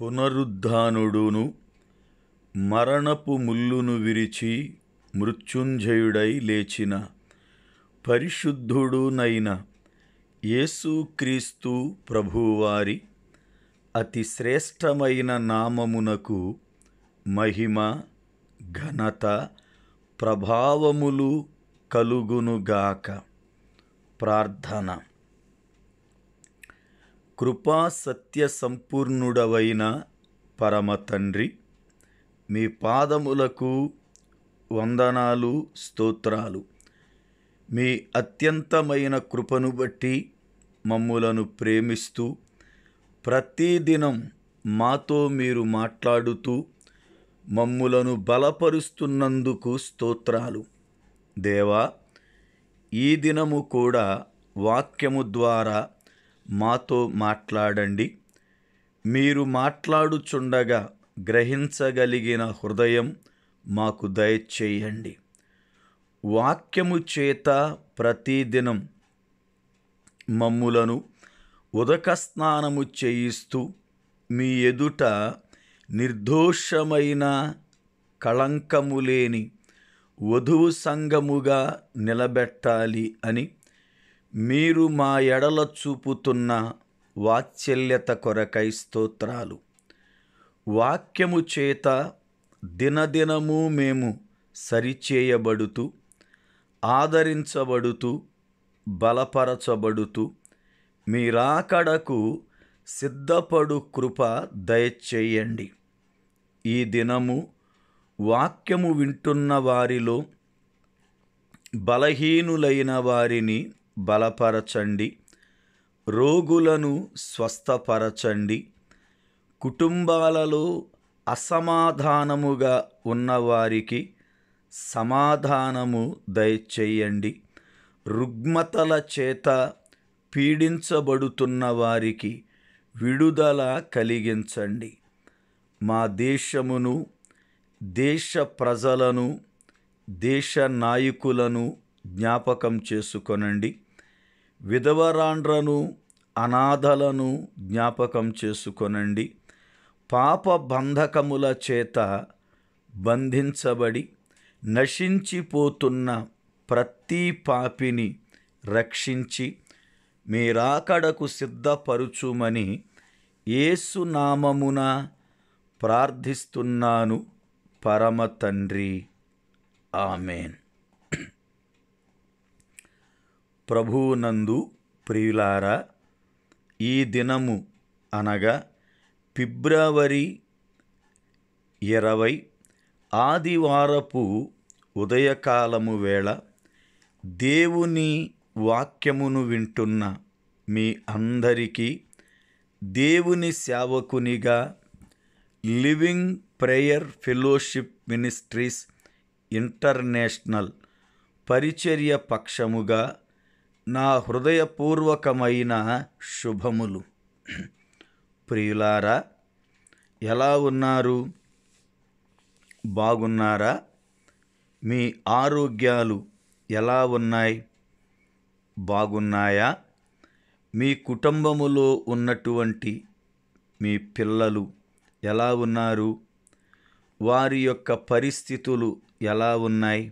పునరుద్ధానుడును మరణపు ముల్లును విరిచి మృత్యుంజయుడై లేచిన పరిశుద్ధుడునైన యేసుక్రీస్తు ప్రభువారి అతి శ్రేష్టమైన నామమునకు మహిమ ఘనత ప్రభావములు కలుగునుగాక ప్రార్థన కృపా సత్య సంపూర్ణుడవైన పరమ తండ్రి మీ పాదములకు వందనాలు స్తోత్రాలు మీ అత్యంతమైన కృపను బట్టి మమ్ములను ప్రేమిస్తూ ప్రతిదినం మాతో మీరు మాట్లాడుతూ మమ్ములను బలపరుస్తున్నందుకు స్తోత్రాలు దేవా ఈ దినము కూడా వాక్యము ద్వారా మాతో మాట్లాడండి మీరు మాట్లాడుచుండగా గ్రహించగలిగిన హృదయం మాకు దయచేయండి వాక్యము చేత ప్రతిదినం మమ్ములను ఉదక స్నానము చేయిస్తూ మీ ఎదుట నిర్దోషమైన కళంకము లేని వధువు సంఘముగా నిలబెట్టాలి అని మీరు మా ఎడల చూపుతున్న వాత్సల్యత కొరకై స్తోత్రాలు వాక్యము చేత దినదినము మేము సరిచేయబడుతూ ఆదరించబడుతూ బలపరచబడుతూ మీరాకడకు సిద్ధపడు కృప దయచేయండి ఈ దినము వాక్యము వింటున్న వారిలో బలహీనులైన వారిని బలపరచండి రోగులను స్వస్థపరచండి కుటుంబాలలో అసమాధానముగా ఉన్నవారికి సమాధానము దయచేయండి రుగ్మతల చేత పీడించబడుతున్న వారికి విడుదల కలిగించండి మా దేశమును దేశ ప్రజలను దేశ నాయకులను జ్ఞాపకం చేసుకొనండి విధవరాండ్రను అనాథలను జ్ఞాపకం చేసుకొనండి పాప బంధకముల చేత బంధించబడి నశించిపోతున్న ప్రతి పాపిని రక్షించి మీరాకడకు సిద్ధపరుచుమని ఏసునామమున ప్రార్థిస్తున్నాను పరమ తండ్రి ఆమెన్ ప్రభువునందు ప్రియులారా ఈ దినము అనగా ఫిబ్రవరి ఇరవై ఆదివారపు ఉదయకాలము వేళ దేవుని వాక్యమును వింటున్న మీ అందరికీ దేవుని సేవకునిగా living prayer fellowship ministries international పరిచర్య పక్షముగా నా హృదయపూర్వకమైన శుభములు ప్రియులారా ఎలా ఉన్నారు బాగున్నారా మీ ఆరోగ్యాలు ఎలా ఉన్నాయి బాగున్నాయా మీ కుటుంబములో ఉన్నటువంటి మీ పిల్లలు ఎలా ఉన్నారు వారి యొక్క పరిస్థితులు ఎలా ఉన్నాయి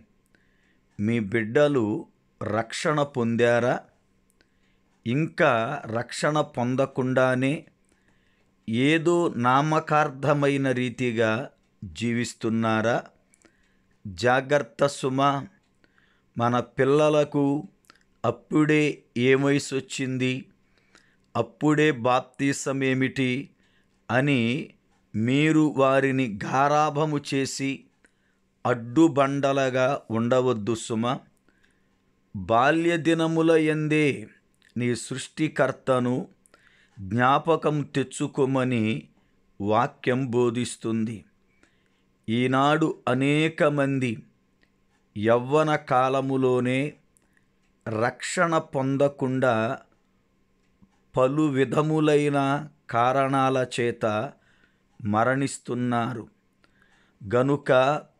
మీ బిడ్డలు రక్షణ పొందారా ఇంకా రక్షణ పొందకుండానే ఏదో నామకార్థమైన రీతిగా జీవిస్తున్నారా జాగ్రత్త సుమ మన పిల్లలకు అప్పుడే ఏ వయసు వచ్చింది అప్పుడే బాప్తీసం ఏమిటి అని మీరు వారిని గారాభము చేసి అడ్డుబండలగా ఉండవద్దు సుమ బాల్యదినముల ఎందే నీ సృష్టికర్తను జ్ఞాపకం తెచ్చుకోమని వాక్యం బోధిస్తుంది ఈనాడు అనేక మంది యవ్వన కాలములోనే రక్షణ పొందకుండా పలు విధములైన కారణాల చేత మరణిస్తున్నారు గనుక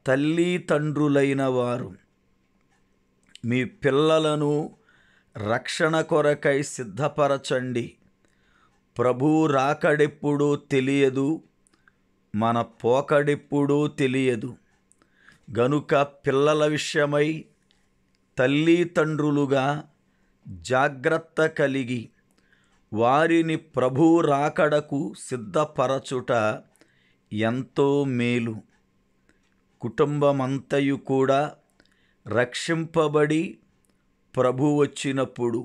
తల్లి తండ్రులైన వారు మీ పిల్లలను రక్షణ కొరకై సిద్ధపరచండి ప్రభు రాకడెప్పుడు తెలియదు మన పోకడెప్పుడు తెలియదు గనుక పిల్లల విషయమై తల్లి తండ్రులుగా జాగ్రత్త కలిగి వారిని ప్రభు రాకడకు సిద్ధపరచుట ఎంతో మేలు కుటుంబమంతయు కూడా రక్షింపబడి ప్రభు వచ్చినప్పుడు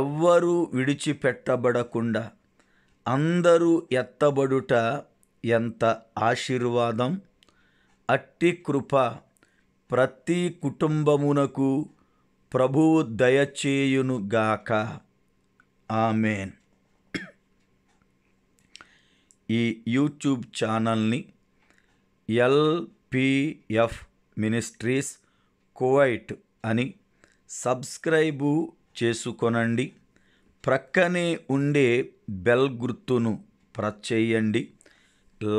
ఎవ్వరూ విడిచిపెట్టబడకుండా అందరూ ఎత్తబడుట ఎంత ఆశీర్వాదం అట్టి కృప ప్రతి కుటుంబమునకు ప్రభువు దయచేయునుగాక ఆమెన్ ఈ యూట్యూబ్ ఛానల్ని ఎల్పిఎఫ్ మినిస్ట్రీస్ కువైట్ అని సబ్స్క్రైబు చేసుకొనండి ప్రక్కనే ఉండే బెల్ గుర్తును ప్రెస్ చేయండి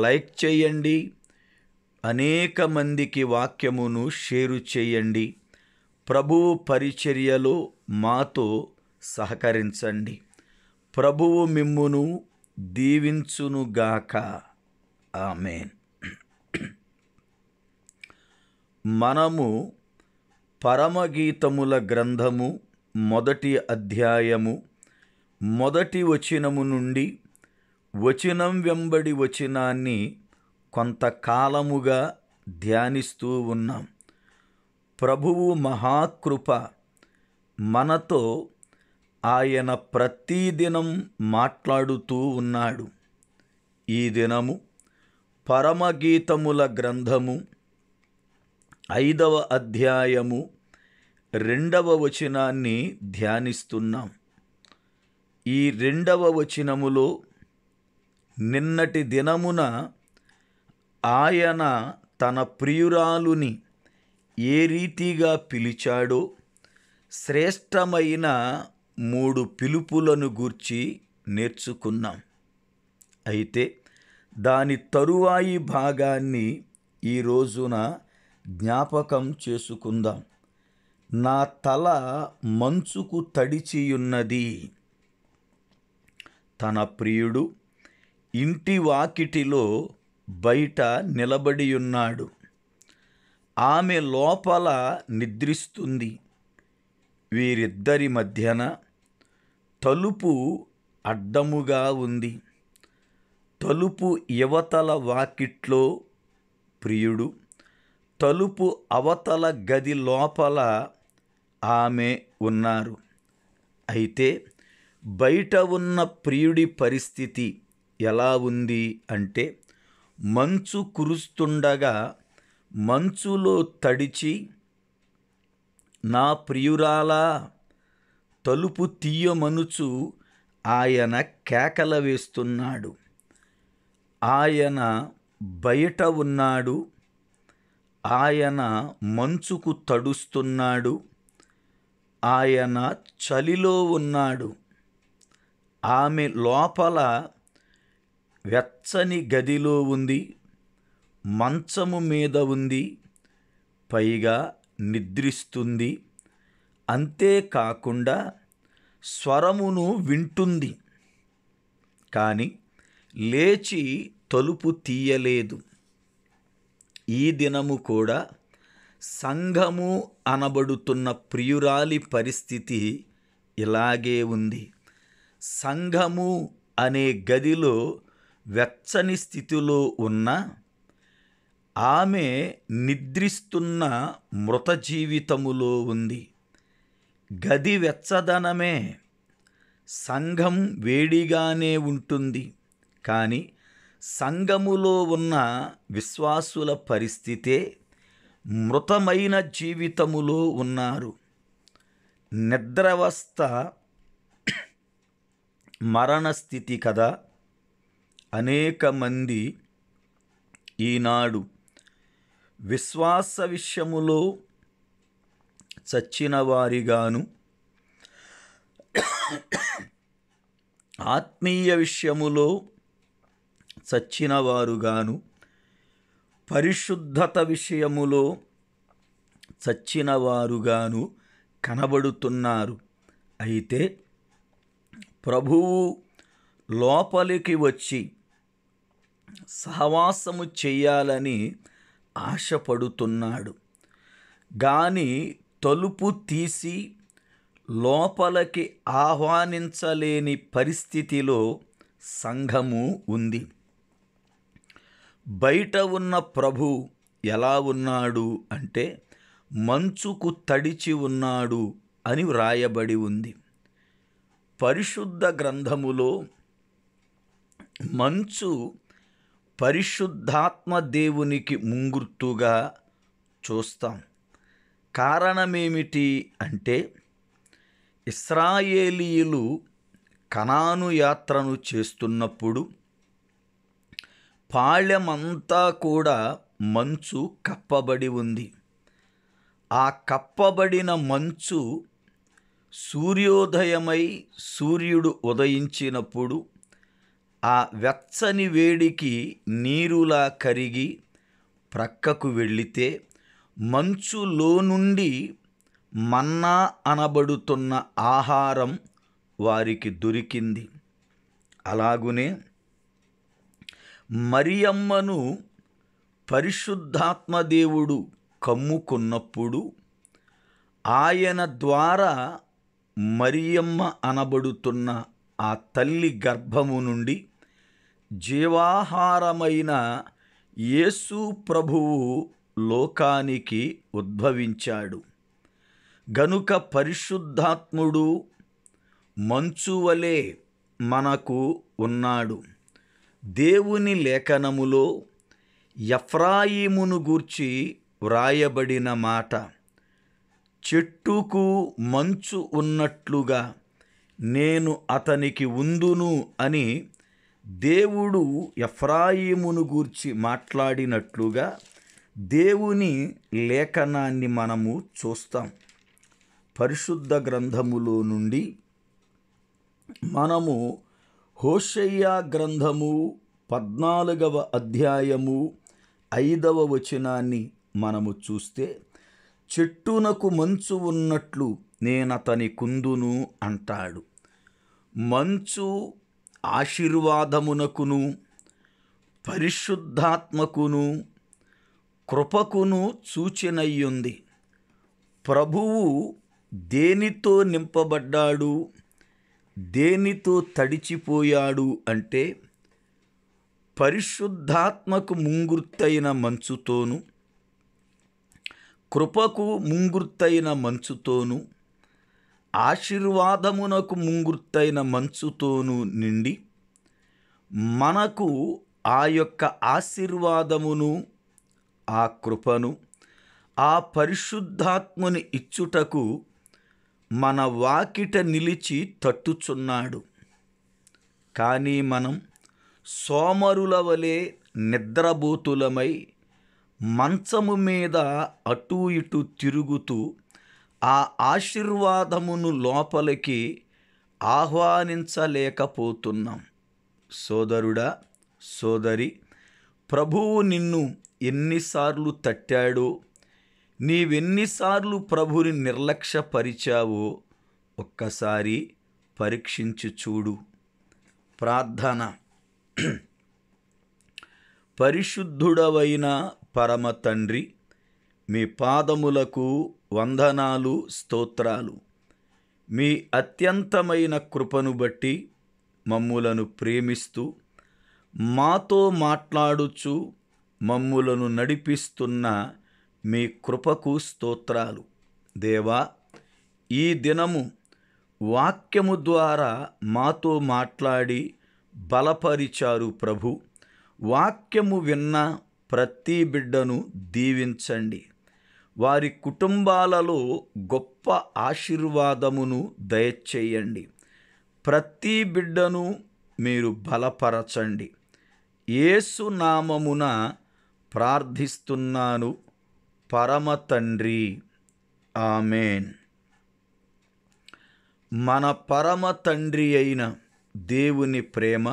లైక్ చేయండి అనేక మందికి వాక్యమును షేరు చేయండి ప్రభువు పరిచర్యలో మాతో సహకరించండి ప్రభువు మిమ్మును దీవించునుగాక ఆమెన్ మనము పరమగీతముల గ్రంథము మొదటి అధ్యాయము మొదటి వచనము నుండి వచనం వెంబడి వచనాన్ని కొంతకాలముగా ధ్యానిస్తూ ఉన్నాం ప్రభువు మహాకృప మనతో ఆయన ప్రతిదినం మాట్లాడుతూ ఉన్నాడు ఈ దినము పరమగీతముల గ్రంథము ఐదవ అధ్యాయము రెండవ వచనాన్ని ధ్యానిస్తున్నాం ఈ రెండవ వచనములో నిన్నటి దినమున ఆయన తన ప్రియురాలుని ఏ రీతిగా పిలిచాడో శ్రేష్టమైన మూడు పిలుపులను గూర్చి నేర్చుకున్నాం అయితే దాని తరువాయి భాగాన్ని ఈ రోజున జ్ఞాపకం చేసుకుందాం నా తల మంచుకు తడిచియున్నది తన ప్రియుడు ఇంటి వాకిటిలో బయట నిలబడియున్నాడు ఆమె లోపల నిద్రిస్తుంది వీరిద్దరి మధ్యన తలుపు అడ్డముగా ఉంది తలుపు యువతల వాకిట్లో ప్రియుడు తలుపు అవతల గది లోపల ఆమె ఉన్నారు అయితే బయట ఉన్న ప్రియుడి పరిస్థితి ఎలా ఉంది అంటే మంచు కురుస్తుండగా మంచులో తడిచి నా ప్రియురాలా తలుపు తీయమనుచు ఆయన కేకల వేస్తున్నాడు ఆయన బయట ఉన్నాడు ఆయన మంచుకు తడుస్తున్నాడు ఆయన చలిలో ఉన్నాడు ఆమె లోపల వెచ్చని గదిలో ఉంది మంచము మీద ఉంది పైగా నిద్రిస్తుంది అంతేకాకుండా స్వరమును వింటుంది కానీ లేచి తలుపు తీయలేదు ఈ దినము కూడా సంఘము అనబడుతున్న ప్రియురాలి పరిస్థితి ఇలాగే ఉంది సంఘము అనే గదిలో వెచ్చని స్థితిలో ఉన్న ఆమె నిద్రిస్తున్న మృత జీవితములో ఉంది గది వెచ్చదనమే సంఘం వేడిగానే ఉంటుంది కానీ సంఘములో ఉన్న విశ్వాసుల పరిస్థితే మృతమైన జీవితములో ఉన్నారు నిద్రవస్థ మరణస్థితి కదా అనేక మంది ఈనాడు విశ్వాస విషయములో చచ్చిన వారిగాను ఆత్మీయ విషయములో చచ్చినవారుగాను పరిశుద్ధత విషయములో చచ్చినవారుగాను కనబడుతున్నారు అయితే ప్రభువు లోపలికి వచ్చి సహవాసము చేయాలని ఆశపడుతున్నాడు గాని తలుపు తీసి లోపలికి ఆహ్వానించలేని పరిస్థితిలో సంఘము ఉంది బయట ఉన్న ప్రభు ఎలా ఉన్నాడు అంటే మంచుకు తడిచి ఉన్నాడు అని వ్రాయబడి ఉంది పరిశుద్ధ గ్రంథములో మంచు పరిశుద్ధాత్మ దేవునికి ముంగుర్తుగా చూస్తాం కారణమేమిటి అంటే ఇస్రాయేలీయులు కనాను యాత్రను చేస్తున్నప్పుడు పాళ్యమంతా కూడా మంచు కప్పబడి ఉంది ఆ కప్పబడిన మంచు సూర్యోదయమై సూర్యుడు ఉదయించినప్పుడు ఆ వెచ్చని వేడికి నీరులా కరిగి ప్రక్కకు వెళ్ళితే మంచులో నుండి మన్నా అనబడుతున్న ఆహారం వారికి దొరికింది అలాగునే మరియమ్మను పరిశుద్ధాత్మదేవుడు కమ్ముకున్నప్పుడు ఆయన ద్వారా మరియమ్మ అనబడుతున్న ఆ తల్లి గర్భము నుండి జీవాహారమైన యేసు ప్రభువు లోకానికి ఉద్భవించాడు గనుక పరిశుద్ధాత్ముడు మంచువలే మనకు ఉన్నాడు దేవుని లేఖనములో ఎఫ్రాయిమును గూర్చి వ్రాయబడిన మాట చెట్టుకు మంచు ఉన్నట్లుగా నేను అతనికి ఉందును అని దేవుడు ఎఫ్రాయిమును గూర్చి మాట్లాడినట్లుగా దేవుని లేఖనాన్ని మనము చూస్తాం పరిశుద్ధ గ్రంథములో నుండి మనము హోషయ్య గ్రంథము పద్నాలుగవ అధ్యాయము ఐదవ వచనాన్ని మనము చూస్తే చెట్టునకు మంచు ఉన్నట్లు నేనతని కుందును అంటాడు మంచు ఆశీర్వాదమునకును పరిశుద్ధాత్మకును కృపకును సూచనయ్యుంది ప్రభువు దేనితో నింపబడ్డాడు దేనితో తడిచిపోయాడు అంటే పరిశుద్ధాత్మకు ముంగుర్తైన మంచుతోను కృపకు ముంగుర్తైన మంచుతోను ఆశీర్వాదమునకు ముంగుర్తైన మంచుతోను నిండి మనకు ఆ యొక్క ఆశీర్వాదమును ఆ కృపను ఆ పరిశుద్ధాత్ముని ఇచ్చుటకు మన వాకిట నిలిచి తట్టుచున్నాడు కానీ మనం సోమరుల వలె నిద్రబోతులమై మంచము మీద అటు ఇటు తిరుగుతూ ఆ ఆశీర్వాదమును లోపలికి ఆహ్వానించలేకపోతున్నాం సోదరుడా సోదరి ప్రభువు నిన్ను ఎన్నిసార్లు తట్టాడో నీవెన్నిసార్లు ప్రభుని నిర్లక్ష్యపరిచావో ఒక్కసారి పరీక్షించి చూడు ప్రార్థన పరిశుద్ధుడవైన పరమ తండ్రి మీ పాదములకు వందనాలు స్తోత్రాలు మీ అత్యంతమైన కృపను బట్టి మమ్ములను ప్రేమిస్తూ మాతో మాట్లాడుచు మమ్ములను నడిపిస్తున్న మీ కృపకు స్తోత్రాలు దేవా ఈ దినము వాక్యము ద్వారా మాతో మాట్లాడి బలపరిచారు ప్రభు వాక్యము విన్న ప్రతి బిడ్డను దీవించండి వారి కుటుంబాలలో గొప్ప ఆశీర్వాదమును దయచేయండి ప్రతి బిడ్డను మీరు బలపరచండి ఏసునామమున ప్రార్థిస్తున్నాను పరమ తండ్రి ఆమెన్ మన పరమ తండ్రి అయిన దేవుని ప్రేమ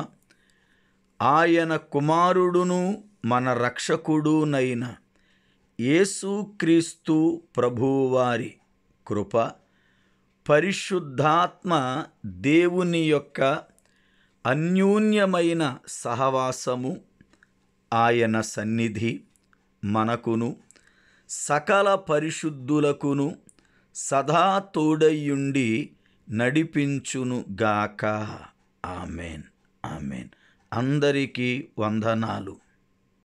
ఆయన కుమారుడును మన రక్షకుడునైన యేసుక్రీస్తు ప్రభువారి కృప పరిశుద్ధాత్మ దేవుని యొక్క అన్యూన్యమైన సహవాసము ఆయన సన్నిధి మనకును సకల పరిశుద్ధులకును సదా తోడయ్యుండి గాక ఆమెన్ ఆమెన్ అందరికీ వందనాలు